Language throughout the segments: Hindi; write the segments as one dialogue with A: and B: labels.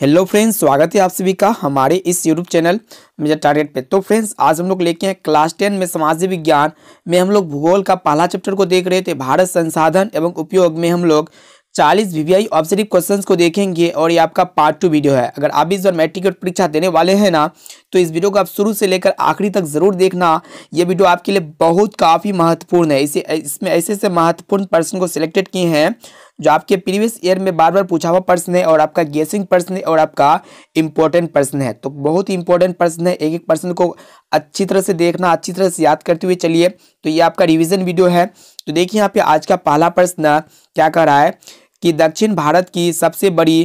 A: हेलो फ्रेंड्स स्वागत है आप सभी का हमारे इस यूट्यूब चैनल मेजर टारगेट पे तो फ्रेंड्स आज हम लोग लेके हैं क्लास टेन में समाज विज्ञान में हम लोग भूगोल का पहला चैप्टर को देख रहे थे भारत संसाधन एवं उपयोग में हम लोग 40 वीवीआई वी आई को देखेंगे और ये आपका पार्ट टू वीडियो है अगर आप इस बार मैट्रिक और परीक्षा देने वाले हैं ना तो इस वीडियो को आप शुरू से लेकर आखिरी तक ज़रूर देखना ये वीडियो आपके लिए बहुत काफ़ी महत्वपूर्ण है इसे इसमें ऐसे ऐसे महत्वपूर्ण पर्सन को सिलेक्टेड किए हैं जो आपके प्रीवियस ईयर में बार बार पूछा हुआ पर्सन है और आपका गेसिंग पर्सन है और आपका इंपॉर्टेंट पर्सन है तो बहुत ही इंपॉर्टेंट पर्सन है एक एक पर्सन को अच्छी तरह से देखना अच्छी तरह से याद करते हुए चलिए तो ये आपका रिविजन वीडियो है तो देखिए यहाँ पे आज का पहला प्रश्न क्या कर रहा है कि दक्षिण भारत की सबसे बड़ी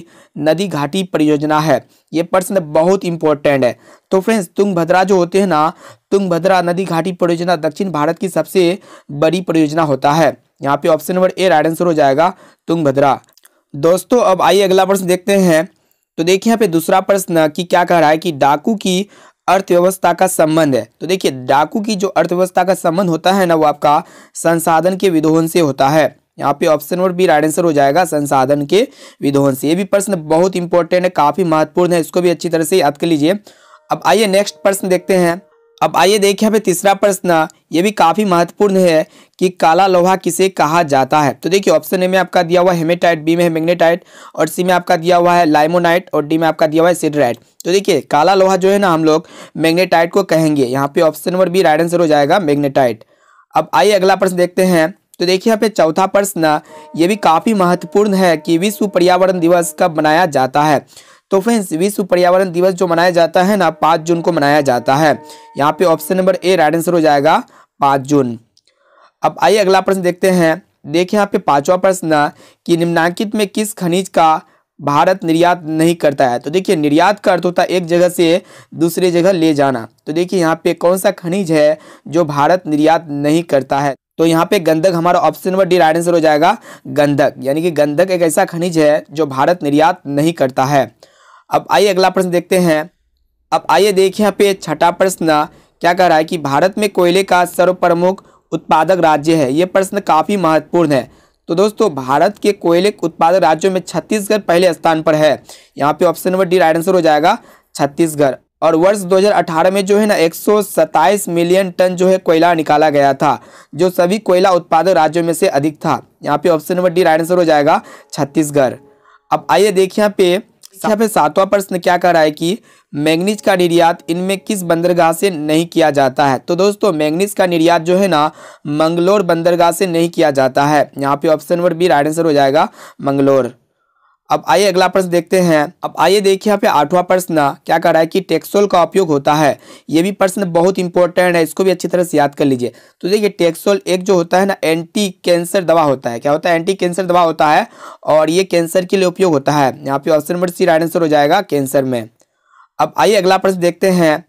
A: नदी घाटी परियोजना है ये प्रश्न बहुत इंपॉर्टेंट है तो फ्रेंड्स तुंगभद्रा जो होते हैं ना तुंगभद्रा नदी घाटी परियोजना दक्षिण भारत की सबसे बड़ी परियोजना होता है यहाँ पे option number A right answer हो जाएगा तुंगभद्रा दोस्तों अब आइए अगला प्रश्न देखते हैं तो देखिए यहाँ पे दूसरा प्रश्न कि क्या कह रहा है कि डाकू की अर्थव्यवस्था का संबंध है तो देखिए डाकू की जो अर्थव्यवस्था का संबंध होता है ना वो आपका संसाधन के विदोहन से होता है यहाँ पे option number B right answer हो जाएगा संसाधन के विदोहन से ये भी प्रश्न बहुत इंपॉर्टेंट है काफी महत्वपूर्ण है इसको भी अच्छी तरह से याद कर लीजिए अब आइए नेक्स्ट प्रश्न देखते हैं अब आइए देखिए यहाँ पे तीसरा प्रश्न ये भी काफ़ी महत्वपूर्ण है कि काला लोहा किसे कहा जाता है तो देखिए ऑप्शन ए में आपका दिया हुआ हेमेटाइट बी में है मैग्नेटाइट और सी में आपका दिया हुआ है लाइमोनाइट और डी में आपका दिया हुआ है सिडराइट तो देखिए काला लोहा जो है ना हम लोग मैग्नेटाइट को कहेंगे यहाँ पे option number B right answer हो जाएगा मैग्नेटाइट अब आइए अगला प्रश्न देखते हैं तो देखिए यहाँ पे चौथा प्रश्न ये भी काफ़ी महत्वपूर्ण है कि विश्व पर्यावरण दिवस कब मनाया जाता है तो फ्रेंड्स विश्व पर्यावरण दिवस जो मनाया जाता है ना पाँच जून को मनाया जाता है यहाँ पे option number A right answer हो जाएगा पाँच जून अब आइए अगला प्रश्न देखते हैं देखिए यहाँ पे पांचवा प्रश्न कि निम्नांकित में किस खनिज का भारत निर्यात नहीं करता है तो देखिए निर्यात का अर्थ होता है एक जगह से दूसरे जगह ले जाना तो देखिए यहाँ पे कौन सा खनिज है जो भारत निर्यात नहीं करता है तो यहाँ पे गंधक हमारा option number D right answer हो जाएगा गंधक यानी कि गंधक एक ऐसा खनिज है जो भारत निर्यात नहीं करता है अब आइए अगला प्रश्न देखते हैं अब आइए देखिए यहाँ पे छठा प्रश्न क्या कह रहा है कि भारत में कोयले का सर्वप्रमुख उत्पादक राज्य है ये प्रश्न काफ़ी महत्वपूर्ण है तो दोस्तों भारत के कोयले उत्पादक राज्यों में छत्तीसगढ़ पहले स्थान पर है यहाँ पे option number D right answer हो जाएगा छत्तीसगढ़ और वर्ष 2018 में जो है ना एक मिलियन टन जो है कोयला निकाला गया था जो सभी कोयला उत्पादक राज्यों में से अधिक था यहाँ पे option number D right answer हो जाएगा छत्तीसगढ़ अब आइए देखिए यहाँ पे यहाँ पे सातवां प्रश्न क्या कर रहा है कि मैग्नीज का निर्यात इनमें किस बंदरगाह से नहीं किया जाता है तो दोस्तों मैग्नीज का निर्यात जो है ना मंगलोर बंदरगाह से नहीं किया जाता है यहाँ पे option number B right answer हो जाएगा मंगलोर अब आइए अगला प्रश्न देखते हैं अब आइए देखिए यहाँ पे आठवां प्रश्न क्या कर रहा है कि टेक्सोल का उपयोग होता है ये भी प्रश्न बहुत इंपॉर्टेंट है इसको भी अच्छी तरह से याद कर लीजिए तो देखिए टेक्सोल एक जो होता है ना एंटी कैंसर दवा होता है क्या होता है एंटी कैंसर दवा होता है और ये कैंसर के लिए उपयोग होता है यहाँ पे option number C right answer हो जाएगा कैंसर में अब आइए अगला प्रश्न देखते हैं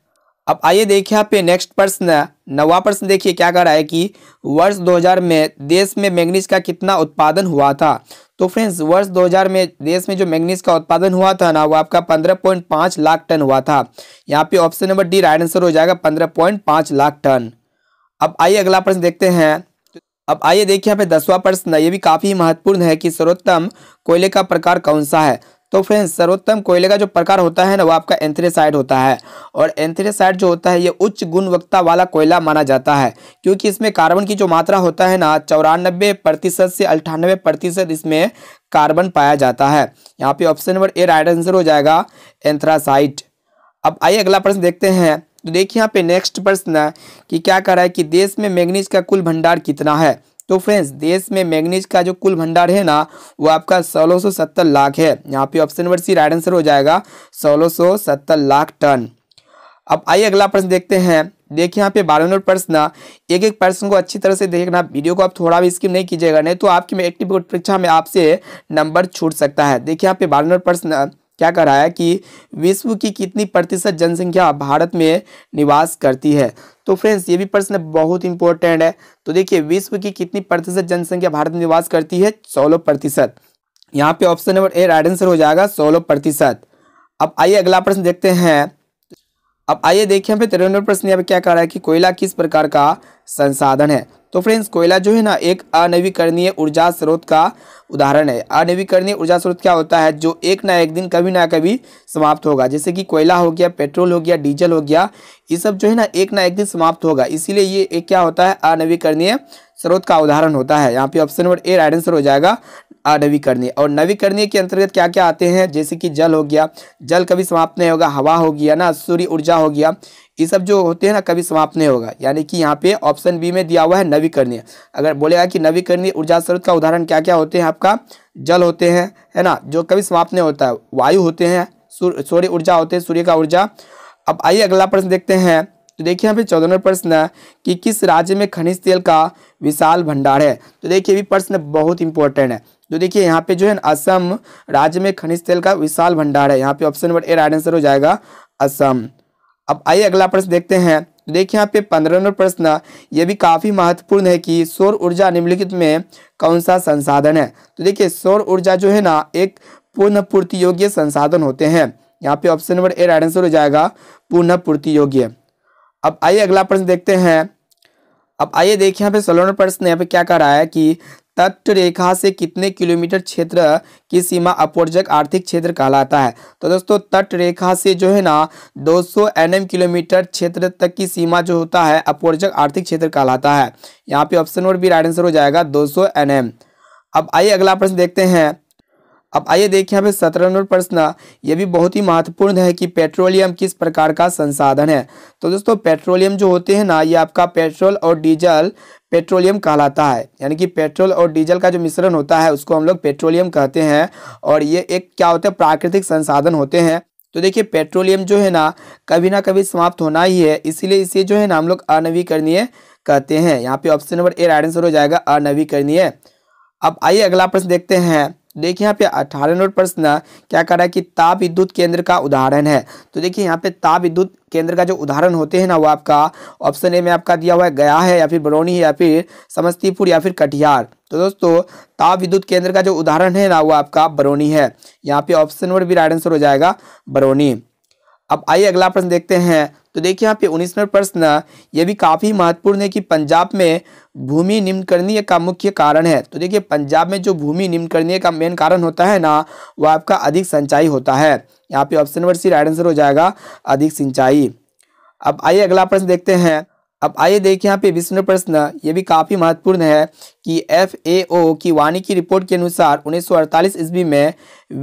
A: अब आइए देखिए यहाँ पे नेक्स्ट प्रश्न नवा प्रश्न देखिए क्या कर रहा है कि वर्ष 2000 में देश में मैंगनीज का कितना उत्पादन हुआ था तो फ्रेंड्स वर्ष 2000 में देश में जो मैग्नीज का उत्पादन हुआ था ना वो आपका 15.5 लाख टन हुआ था यहाँ पे option number D right answer हो जाएगा 15.5 लाख टन अब आइए अगला प्रश्न देखते हैं अब आइए देखिए यहाँ पे दसवा प्रश्न ये भी काफ़ी महत्वपूर्ण है कि सर्वोत्तम कोयले का प्रकार कौन सा है तो फ्रेंड्स सर्वोत्तम कोयले का जो प्रकार होता है ना वो आपका एंथ्रेसाइड होता है और एंथ्रेसाइड जो होता है ये उच्च गुणवत्ता वाला कोयला माना जाता है क्योंकि इसमें कार्बन की जो मात्रा होता है ना चौरानबे प्रतिशत से अट्ठानबे प्रतिशत इसमें कार्बन पाया जाता है यहाँ पे option number A right answer हो जाएगा एंथ्रासाइट अब आइए अगला प्रश्न देखते हैं तो देखिए यहाँ पे नेक्स्ट प्रश्न है कि क्या कर रहा है कि देश में मैग्नीज का कुल भंडार कितना है तो फ्रेंड्स देश में मैग्नीज का जो कुल भंडार है ना वो आपका सोलह लाख है यहाँ पे option number C right answer हो जाएगा सोलह लाख टन अब आइए अगला प्रश्न देखते हैं देखिए यहाँ पे बारह नंबर प्रश्न ना एक एक प्रश्न को अच्छी तरह से देखना वीडियो को आप थोड़ा भी स्किप नहीं कीजिएगा नहीं तो आपकी एक्टिव परीक्षा में आपसे नंबर छूट सकता है देखिए यहाँ पे बारह नंबर प्रश्न क्या कर रहा है कि विश्व की कितनी प्रतिशत जनसंख्या भारत में निवास करती है तो फ्रेंड्स ये भी प्रश्न बहुत इंपॉर्टेंट है तो देखिए विश्व की कितनी प्रतिशत जनसंख्या भारत में निवास करती है सोलह प्रतिशत यहाँ पे option number A right answer हो जाएगा सोलह प्रतिशत अब आइए अगला प्रश्न देखते हैं अब आइए देखिए यहाँ प्रश्न यहाँ पे क्या कर रहा है कि कोयला किस प्रकार का संसाधन है तो फ्रेंड्स कोयला जो है ना एक अनवीकरणीय ऊर्जा स्रोत का उदाहरण है अनवीकरणीय ऊर्जा स्रोत क्या होता है जो एक ना एक दिन कभी ना कभी समाप्त होगा जैसे कि कोयला हो गया पेट्रोल हो गया डीजल हो गया ये सब जो है ना एक ना एक दिन समाप्त होगा इसीलिए ये एक क्या होता है अनवीकरणीय स्रोत का उदाहरण होता है यहाँ पे option number A right answer हो जाएगा अनवीकरणीय और नवीकरणीय के अंतर्गत क्या क्या आते हैं जैसे कि जल हो गया जल कभी समाप्त नहीं होगा हवा हो गया ना सूर्य ऊर्जा हो गया ये सब जो होते हैं ना कभी समाप्त नहीं होगा यानी कि यहाँ पे ऑप्शन बी में दिया हुआ है नवीकरणीय अगर बोलेगा कि नवीकरणीय ऊर्जा स्रोत का उदाहरण क्या क्या होते हैं आपका जल होते हैं है ना जो कभी समाप्त नहीं होता है वायु होते हैं सूर्य ऊर्जा होते हैं सूर्य का ऊर्जा अब आइए अगला प्रश्न देखते हैं तो देखिए यहाँ पे नंबर प्रश्न है कि किस राज्य में खनिज तेल का विशाल भंडार है तो देखिए ये प्रश्न बहुत इंपॉर्टेंट है तो देखिए यहाँ पे जो है असम राज्य में खनिज तेल का विशाल भंडार है यहाँ पे option number A right answer हो जाएगा असम अब आइए अगला प्रश्न देखते हैं तो देखिए यहाँ पे पंद्रह नंबर प्रश्न ये भी काफ़ी महत्वपूर्ण है कि सौर ऊर्जा निम्नलिखित में कौन सा संसाधन है तो देखिए सौर ऊर्जा जो है ना एक पूर्ण पूर्ति योग्य संसाधन होते हैं यहाँ पे option number A right answer हो जाएगा पूर्ण पूर्ति योग्य अब आइए अगला प्रश्न देखते हैं अब आइए देखिए यहाँ पे सोलह नंबर प्रश्न यहाँ पे क्या कर रहा है कि तट रेखा से कितने किलोमीटर क्षेत्र की सीमा अपवर्जक आर्थिक क्षेत्र कहलाता है तो दोस्तों तट रेखा से जो है ना 200 सौ किलोमीटर क्षेत्र तक की सीमा जो होता है अपवर्जक आर्थिक क्षेत्र कहलाता है यहाँ पे option number B right answer हो जाएगा 200 सौ अब आइए अगला प्रश्न देखते हैं अब आइए देखिए यहाँ पे सत्रह नंबर प्रश्न ये भी बहुत ही महत्वपूर्ण है कि पेट्रोलियम किस प्रकार का संसाधन है तो दोस्तों पेट्रोलियम जो होते हैं ना ये आपका पेट्रोल और डीजल पेट्रोलियम कहलाता है यानी कि पेट्रोल और डीजल का जो मिश्रण होता है उसको हम लोग पेट्रोलियम कहते हैं और ये एक क्या होता है प्राकृतिक संसाधन होते हैं तो देखिए पेट्रोलियम जो है ना कभी ना कभी समाप्त होना ही है इसीलिए इसे जो है ना हम लोग अनवीकरणीय कहते हैं यहाँ पे option number A right answer हो जाएगा अनवीकरणीय अब आइए अगला प्रश्न देखते हैं देखिए यहाँ पे अठारह नंबर प्रश्न क्या कर रहा है कि ताप विद्युत केंद्र का उदाहरण है तो देखिए यहाँ पे ताप विद्युत केंद्र का जो उदाहरण होते हैं ना वो आपका ऑप्शन ए में आपका दिया हुआ है गया है या फिर बरौनी है या फिर समस्तीपुर या फिर कटिहार तो दोस्तों ताप विद्युत केंद्र का जो उदाहरण है ना वो आपका बरौनी है यहाँ पे option number B right answer हो जाएगा बरौनी अब आइए अगला प्रश्न देखते हैं तो देखिए यहाँ पे नंबर प्रश्न ये भी काफ़ी महत्वपूर्ण है कि पंजाब में भूमि निम्नकरणीय का मुख्य कारण है तो देखिए पंजाब में जो भूमि निम्नकरणीय का मेन कारण होता है ना वो आपका अधिक सिंचाई होता है यहाँ पे option number C right answer हो जाएगा अधिक सिंचाई अब आइए अगला प्रश्न देखते हैं अब आइए देखिए यहाँ पे विष्णु प्रश्न ये भी काफ़ी महत्वपूर्ण है कि एफ ए ओ की वानिकी रिपोर्ट के अनुसार उन्नीस सौ ईस्वी में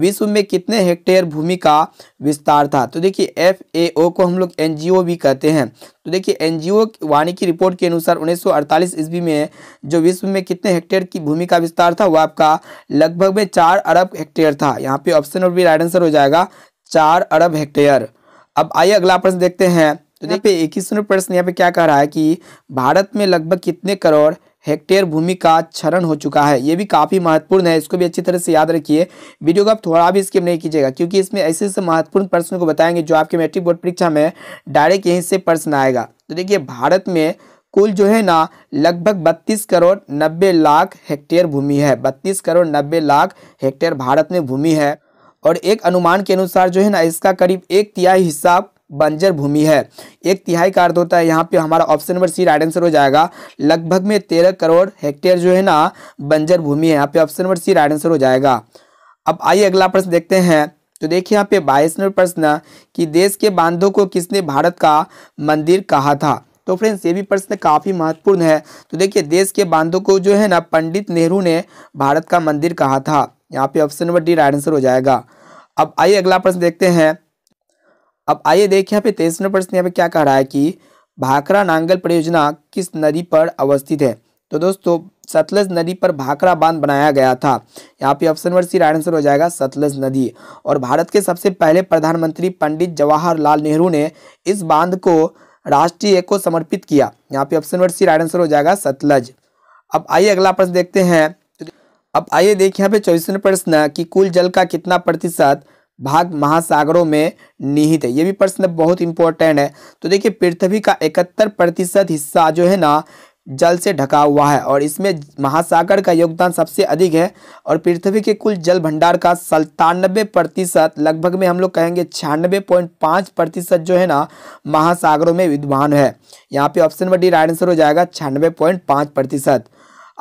A: विश्व में कितने हेक्टेयर भूमि का विस्तार था तो देखिए एफ ए ओ को हम लोग एन जी ओ भी कहते हैं तो देखिए एन जी ओ वानिकी रिपोर्ट के अनुसार उन्नीस सौ ईस्वी में जो विश्व में कितने हेक्टेयर की भूमि का विस्तार था वो आपका लगभग में चार अरब हेक्टेयर था यहाँ पे ऑप्शन और भी राइट आंसर हो जाएगा चार अरब हेक्टेयर अब आइए अगला प्रश्न देखते हैं तो देखिए पे इक्कीसवें प्रश्न यहाँ पे क्या कह रहा है कि भारत में लगभग कितने करोड़ हेक्टेयर भूमि का क्षरण हो चुका है ये भी काफ़ी महत्वपूर्ण है इसको भी अच्छी तरह से याद रखिए वीडियो को आप थोड़ा भी स्किप नहीं कीजिएगा क्योंकि इसमें ऐसे ऐसे महत्वपूर्ण प्रश्नों को बताएंगे जो आपके मैट्रिक बोर्ड परीक्षा में डायरेक्ट यहीं से प्रश्न आएगा तो देखिए भारत में कुल जो है ना लगभग बत्तीस करोड़ नब्बे लाख हेक्टेयर भूमि है बत्तीस करोड़ नब्बे लाख हेक्टेयर भारत में भूमि है और एक अनुमान के अनुसार जो है ना इसका करीब एक तिहाई हिस्सा बंजर भूमि है एक तिहाई का अर्थ होता है यहाँ पे हमारा option number C right answer हो जाएगा लगभग में तेरह करोड़ हेक्टेयर जो है ना बंजर भूमि है यहाँ पे option number C right answer हो जाएगा अब आइए अगला प्रश्न देखते हैं तो देखिए यहाँ पे बाईस नंबर प्रश्न कि देश के बांधों को किसने भारत का मंदिर कहा था तो फ्रेंड्स ये भी प्रश्न काफ़ी महत्वपूर्ण है तो देखिए देश के बांधों को जो है ना पंडित नेहरू ने भारत का मंदिर कहा था यहाँ पे option number D right answer हो जाएगा अब आइए अगला प्रश्न देखते हैं अब आइए देखिए यहाँ पे तेईस नंबर प्रश्न यहाँ पे क्या कह रहा है कि भाखरा नांगल परियोजना किस नदी पर अवस्थित है तो दोस्तों सतलज नदी पर भाखरा बांध बनाया गया था यहाँ पे option number C right answer हो जाएगा सतलज नदी और भारत के सबसे पहले प्रधानमंत्री पंडित जवाहरलाल नेहरू ने इस बांध को राष्ट्रीय को समर्पित किया यहाँ पे option number C right answer हो जाएगा सतलज अब आइए अगला प्रश्न देखते हैं अब आइए देखिए यहाँ पे चौबीसवें प्रश्न कि कुल जल का कितना प्रतिशत भाग महासागरों में निहित है ये भी प्रश्न बहुत इंपॉर्टेंट है तो देखिए पृथ्वी का इकहत्तर प्रतिशत हिस्सा जो है ना जल से ढका हुआ है और इसमें महासागर का योगदान सबसे अधिक है और पृथ्वी के कुल जल भंडार का सत्तानबे प्रतिशत लगभग में हम लोग कहेंगे छियानबे पॉइंट पाँच प्रतिशत जो है ना महासागरों में विद्वान है यहाँ पे option number D right answer हो जाएगा छियानबे पॉइंट पाँच प्रतिशत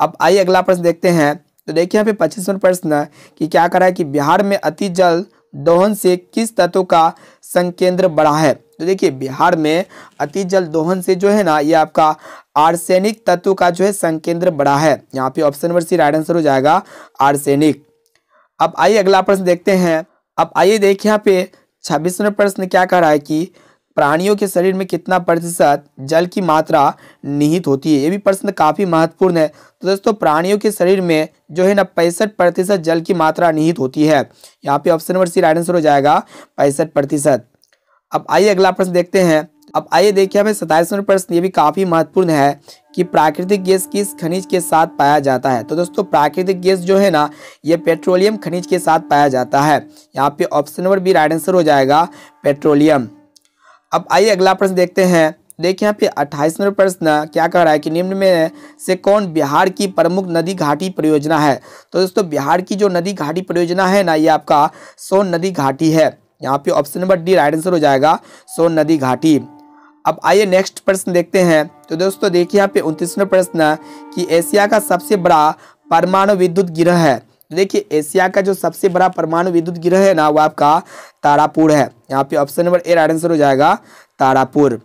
A: अब आइए अगला प्रश्न देखते हैं तो देखिए यहाँ पे पच्चीसवें प्रश्न कि क्या करा है कि बिहार में अति जल दोहन से किस तत्व का संकेंद्र बढ़ा है तो देखिए बिहार में अति जल दोहन से जो है ना ये आपका आर्सेनिक तत्व का जो है संकेंद्र बढ़ा है यहाँ पे option number C right answer हो जाएगा आर्सेनिक अब आइए अगला प्रश्न देखते हैं अब आइए देखिए यहाँ पे छब्बीस प्रश्न क्या कह रहा है कि प्राणियों के शरीर में कितना प्रतिशत जल की मात्रा निहित होती है ये भी प्रश्न काफ़ी महत्वपूर्ण है तो दोस्तों प्राणियों के शरीर में जो है ना पैंसठ प्रतिशत जल की मात्रा निहित होती है यहाँ पे option number C right answer हो जाएगा पैंसठ प्रतिशत अब आइए अगला प्रश्न देखते हैं अब आइए देखिए हमें सताईस नंबर प्रश्न ये भी काफ़ी महत्वपूर्ण है कि प्राकृतिक गैस किस खनिज के साथ पाया जाता है तो दोस्तों प्राकृतिक गैस जो है ना ये पेट्रोलियम खनिज के साथ पाया जाता है यहाँ पे option number B right answer हो जाएगा पेट्रोलियम अब आइए अगला प्रश्न देखते हैं देखिए यहाँ पे अट्ठाईस नंबर प्रश्न क्या कह रहा है कि निम्न में से कौन बिहार की प्रमुख नदी घाटी परियोजना है तो दोस्तों बिहार की जो नदी घाटी परियोजना है ना ये आपका सोन नदी घाटी है यहाँ पे option number D right answer हो जाएगा सोन नदी घाटी अब आइए नेक्स्ट प्रश्न देखते हैं तो दोस्तों देखिए यहाँ पे उनतीस नंबर प्रश्न कि एशिया का सबसे बड़ा परमाणु विद्युत गृह है तो देखिए एशिया का जो सबसे बड़ा परमाणु विद्युत गृह है ना वो आपका तारापुर है यहाँ पे option number A right answer हो जाएगा तारापुर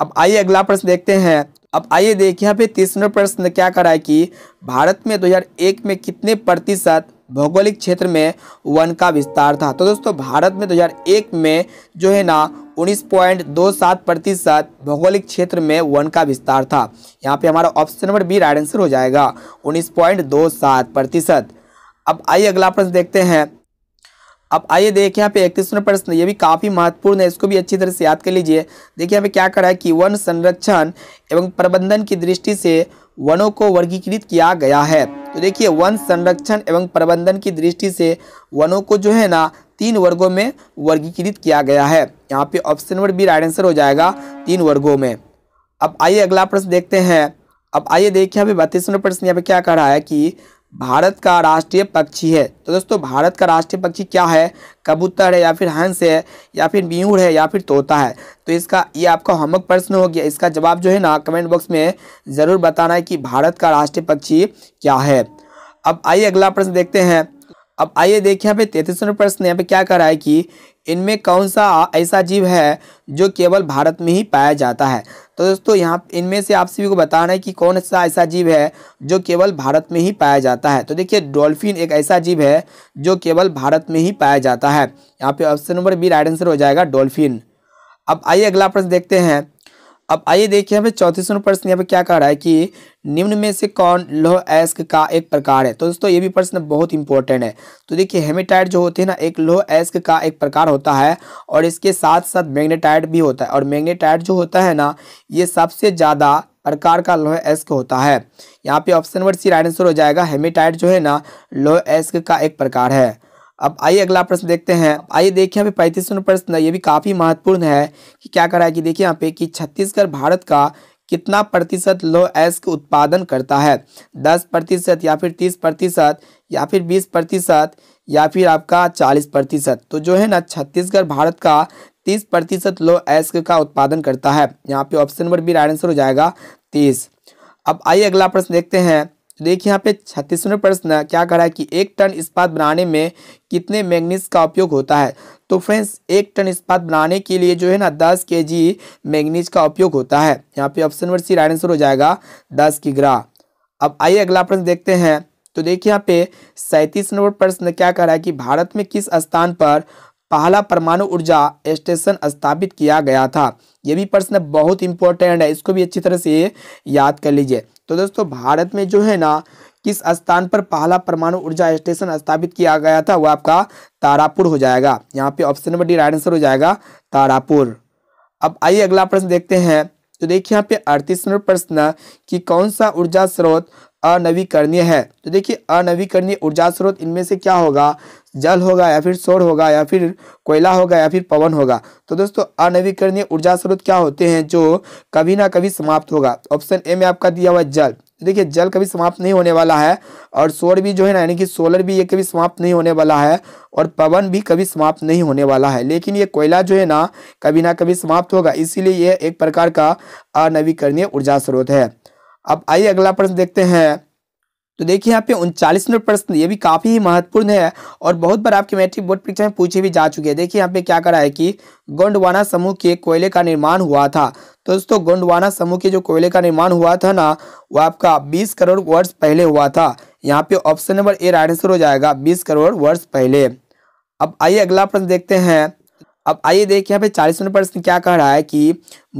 A: अब आइए अगला प्रश्न देखते हैं अब आइए देखिए यहाँ पे तीसरा प्रश्न क्या कर रहा है कि भारत में 2001 में कितने प्रतिशत भौगोलिक क्षेत्र में वन का विस्तार था तो दोस्तों भारत में 2001 में जो है ना 19.27 प्रतिशत भौगोलिक क्षेत्र में वन का विस्तार था यहाँ पे हमारा option number B right answer हो जाएगा 19.27 प्रतिशत अब आइए अगला प्रश्न देखते हैं अब आइए देखिए यहाँ पे इकतीसवें प्रश्न ये भी काफ़ी महत्वपूर्ण है इसको भी अच्छी तरह से याद कर लीजिए देखिए यहाँ पे क्या करा है कि वन संरक्षण एवं प्रबंधन की दृष्टि से वनों को वर्गीकृत किया गया है तो देखिए वन संरक्षण एवं प्रबंधन की दृष्टि से वनों को जो है ना तीन वर्गों में वर्गीकृत किया गया है यहाँ पे option number B right answer हो जाएगा तीन वर्गों में अब आइए अगला प्रश्न देखते हैं अब आइए देखिए यहाँ पे बत्तीसवें प्रश्न यहाँ पे क्या कह रहा है कि भारत का राष्ट्रीय पक्षी है तो दोस्तों भारत का राष्ट्रीय पक्षी क्या है कबूतर है या फिर हंस है या फिर म्यूर है या फिर तोता है तो इसका ये आपका होमवर्क प्रश्न हो गया इसका जवाब जो है ना कमेंट बॉक्स में ज़रूर बताना है कि भारत का राष्ट्रीय पक्षी क्या है अब आइए अगला प्रश्न देखते हैं अब आइए देखिए यहाँ पे तैतीस प्रश्न यहाँ पे क्या कर रहा है कि इनमें कौन सा ऐसा जीव है जो केवल भारत में ही पाया जाता है तो दोस्तों यहाँ इनमें से आप सभी को बताना है कि कौन सा ऐसा जीव है जो केवल भारत में ही पाया जाता है तो देखिए डॉल्फिन एक ऐसा जीव है जो केवल भारत में ही पाया जाता है यहाँ पे option number B right answer हो जाएगा डॉल्फिन अब आइए अगला प्रश्न देखते हैं अब आइए देखिए हमें चौतीस प्रश्न यहाँ पे क्या कह रहा है कि निम्न में से कौन लोह एस्क का एक प्रकार है तो दोस्तों ये भी प्रश्न बहुत इंपॉर्टेंट है तो देखिए हेमेटाइट जो होते हैं ना एक लोह एस्क का एक प्रकार होता है और इसके साथ साथ मैग्नेटाइट भी होता है और मैग्नेटाइट जो होता है ना ये सबसे ज़्यादा प्रकार का लोह एस्क होता है यहाँ पे option number C right answer हो जाएगा हेमेटाइट जो है ना लोह एस्क का एक प्रकार है अब आइए अगला प्रश्न देखते हैं आइए देखिए यहाँ पे पैंतीस प्रश्न ये भी काफ़ी महत्वपूर्ण है कि क्या करा है कि देखिए यहाँ पे कि छत्तीसगढ़ भारत का कितना प्रतिशत लो एस के उत्पादन करता है दस प्रतिशत या फिर तीस प्रतिशत या फिर बीस प्रतिशत या फिर आपका चालीस प्रतिशत तो जो है ना छत्तीसगढ़ भारत का तीस प्रतिशत लो एस्क का उत्पादन करता है यहाँ पे ऑप्शन नंबर बी आंसर हो जाएगा तीस अब आइए अगला प्रश्न देखते हैं देखिए यहाँ पे छत्तीसवें प्रश्न क्या कह रहा है कि एक टन इस्पात बनाने में कितने मैग्नीस का उपयोग होता है तो फ्रेंड्स एक टन इस्पात बनाने के लिए जो है ना दस के जी मैगनीज का उपयोग होता है यहाँ पे option number C right answer हो जाएगा दस की ग्राह अब आइए अगला प्रश्न देखते हैं तो देखिए यहाँ पे सैंतीस नंबर प्रश्न क्या कह रहा है कि भारत में किस स्थान पर पहला परमाणु ऊर्जा स्टेशन स्थापित किया गया था ये भी प्रश्न बहुत इंपॉर्टेंट है इसको भी अच्छी तरह से याद कर लीजिए तो दोस्तों भारत में जो है ना किस स्थान पर पहला परमाणु ऊर्जा स्टेशन स्थापित किया गया था वो आपका तारापुर हो जाएगा यहाँ पे option number D right answer हो जाएगा तारापुर अब आइए अगला प्रश्न देखते हैं तो देखिए यहाँ पे अड़तीस नंबर प्रश्न कि कौन सा ऊर्जा स्रोत अनवीकरणीय है तो देखिए अनवीकरणीय ऊर्जा स्रोत इनमें से क्या होगा जल होगा या फिर सौर होगा या फिर कोयला होगा या फिर पवन होगा तो दोस्तों अनवीकरणीय ऊर्जा स्रोत क्या होते हैं जो कभी ना कभी समाप्त होगा ऑप्शन ए में आपका दिया हुआ जल देखिए जल कभी समाप्त नहीं होने वाला है और सौर भी जो है ना यानी कि सोलर भी ये कभी समाप्त नहीं होने वाला है और पवन भी कभी समाप्त नहीं होने वाला है लेकिन ये कोयला जो है ना कभी ना कभी समाप्त होगा इसीलिए ये एक प्रकार का अनवीकरणीय ऊर्जा स्रोत है अब आइए अगला प्रश्न देखते हैं तो देखिए यहाँ पे उनचालीस नंबर प्रश्न ये भी काफ़ी ही महत्वपूर्ण है और बहुत बार आपके मैट्रिक बोर्ड परीक्षा में पूछे भी जा चुके हैं देखिए यहाँ पे क्या करा है कि गोंडवाना समूह के कोयले का निर्माण हुआ था तो दोस्तों गोंडवाना समूह के जो कोयले का निर्माण हुआ था ना वो आपका बीस करोड़ वर्ष पहले हुआ था यहाँ पे option number A right answer हो जाएगा बीस करोड़ वर्ष पहले अब आइए अगला प्रश्न देखते हैं अब आइए देखिए यहाँ पे चालीसवें प्रश्न क्या कह रहा है कि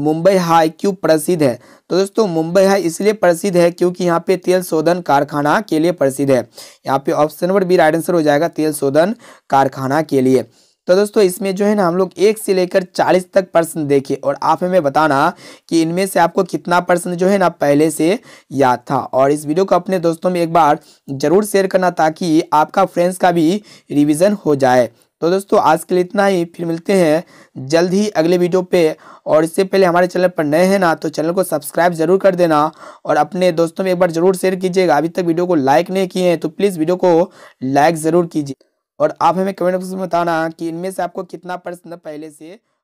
A: मुंबई हाई क्यों प्रसिद्ध है तो दोस्तों मुंबई हाई इसलिए प्रसिद्ध है क्योंकि यहाँ पे तेल शोधन कारखाना के लिए प्रसिद्ध है यहाँ पे option number B right answer हो जाएगा तेल शोधन कारखाना के लिए तो दोस्तों इसमें जो है ना हम लोग एक से लेकर चालीस तक प्रश्न देखे और आप हमें बताना कि इनमें से आपको कितना प्रश्न जो है ना पहले से याद था और इस वीडियो को अपने दोस्तों में एक बार ज़रूर शेयर करना ताकि आपका फ्रेंड्स का भी रिविज़न हो जाए तो दोस्तों आज के लिए इतना ही फिर मिलते हैं जल्द ही अगले वीडियो पे और इससे पहले हमारे चैनल पर नए हैं ना तो चैनल को सब्सक्राइब जरूर कर देना और अपने दोस्तों में एक बार जरूर शेयर कीजिएगा अभी तक वीडियो को लाइक नहीं किए हैं तो प्लीज़ वीडियो को लाइक ज़रूर कीजिए और आप हमें कमेंट बॉक्स में बताना कि इनमें से आपको कितना पर्सन पहले से